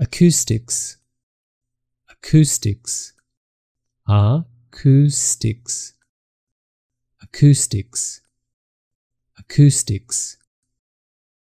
acoustics acoustics acoustics acoustics acoustics